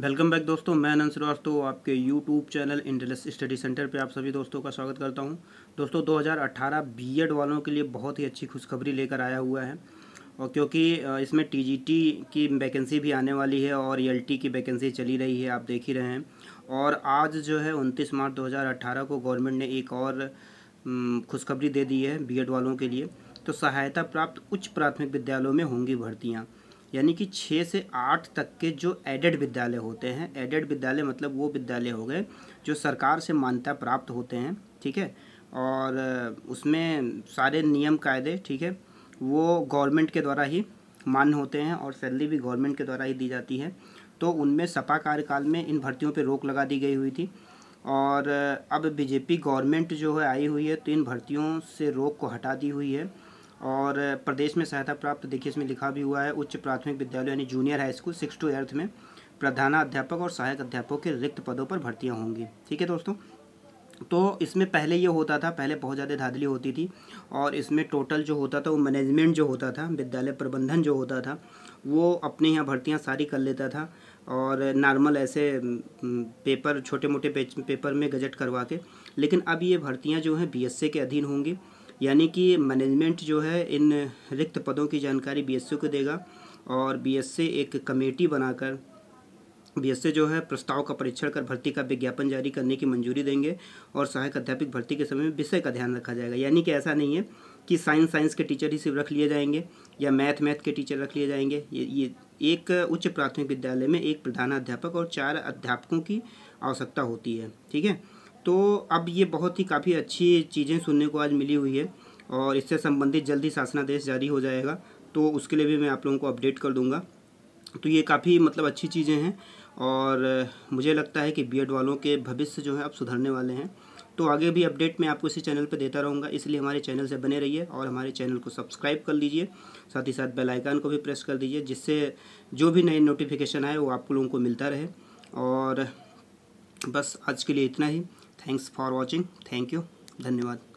welcome back दोस्तों मैं अनंत श्रीवास्तव आपके यूट्यूब चैनल इंटेलेस स्टडी सेंटर पे आप सभी दोस्तों का स्वागत करता हूं दोस्तों 2018 बीएड वालों के लिए बहुत ही अच्छी खुशखबरी लेकर आया हुआ है और क्योंकि इसमें टीजीटी की वैकेंसी भी आने वाली है और एलटी e की वैकेंसी चली रही है आप देख ही रहे हैं और आज जो है उनतीस मार्च दो को गवर्नमेंट ने एक और खुशखबरी दे दी है बी वालों के लिए तो सहायता प्राप्त उच्च प्राथमिक विद्यालयों में होंगी भर्तियाँ यानी कि छः से आठ तक के जो एडेड विद्यालय होते हैं एडेड विद्यालय मतलब वो विद्यालय हो गए जो सरकार से मान्यता प्राप्त होते हैं ठीक है और उसमें सारे नियम कायदे ठीक है वो गवर्नमेंट के द्वारा ही मान्य होते हैं और सैलरी भी गवर्नमेंट के द्वारा ही दी जाती है तो उनमें सपा कार्यकाल में इन भर्तियों पर रोक लगा दी गई हुई थी और अब बीजेपी गवर्नमेंट जो है आई हुई है तो इन भर्तियों से रोक को हटा दी हुई है और प्रदेश में सहायता प्राप्त देखिए इसमें लिखा भी हुआ है उच्च प्राथमिक विद्यालय यानी junior high school six to eighth में प्रधानाध्यापक और सहायक अध्यापकों के रिक्त पदों पर भर्तियाँ होंगी ठीक है दोस्तों तो इसमें पहले ये होता था पहले बहुत ज़्यादा धाधली होती थी और इसमें टोटल जो होता था वो मैनेजमेंट जो होता था विद्यालय प्रबंधन जो होता था वो अपने यहाँ भर्तियाँ सारी कर लेता था और नॉर्मल ऐसे पेपर छोटे मोटे पेपर में गजट करवा के लेकिन अब ये भर्तियाँ जो हैं बी के अधीन होंगी यानी कि मैनेजमेंट जो है इन रिक्त पदों की जानकारी बी को देगा और बी एक कमेटी बनाकर बी जो है प्रस्ताव का परीक्षण कर भर्ती का विज्ञापन जारी करने की मंजूरी देंगे और सहायक अध्यापक भर्ती के समय में विषय का ध्यान रखा जाएगा यानी कि ऐसा नहीं है कि साइंस साइंस के टीचर ही सिर्फ रख लिए जाएंगे या मैथ मैथ के टीचर रख लिए जाएंगे ये ये एक उच्च प्राथमिक विद्यालय में एक प्रधानाध्यापक और चार अध्यापकों की आवश्यकता होती है ठीक है तो अब ये बहुत ही काफ़ी अच्छी चीज़ें सुनने को आज मिली हुई है और इससे संबंधित जल्द ही शासनादेश जारी हो जाएगा तो उसके लिए भी मैं आप लोगों को अपडेट कर दूंगा तो ये काफ़ी मतलब अच्छी चीज़ें हैं और मुझे लगता है कि बीएड वालों के भविष्य जो है अब सुधरने वाले हैं तो आगे भी अपडेट मैं आपको इसी चैनल पर देता रहूँगा इसलिए हमारे चैनल से बने रहिए और हमारे चैनल को सब्सक्राइब कर लीजिए साथ ही साथ बेलाइकान को भी प्रेस कर दीजिए जिससे जो भी नए नोटिफिकेशन आए वो आप लोगों को मिलता रहे और बस आज के लिए इतना ही thanks for watching thank you धन्यवाद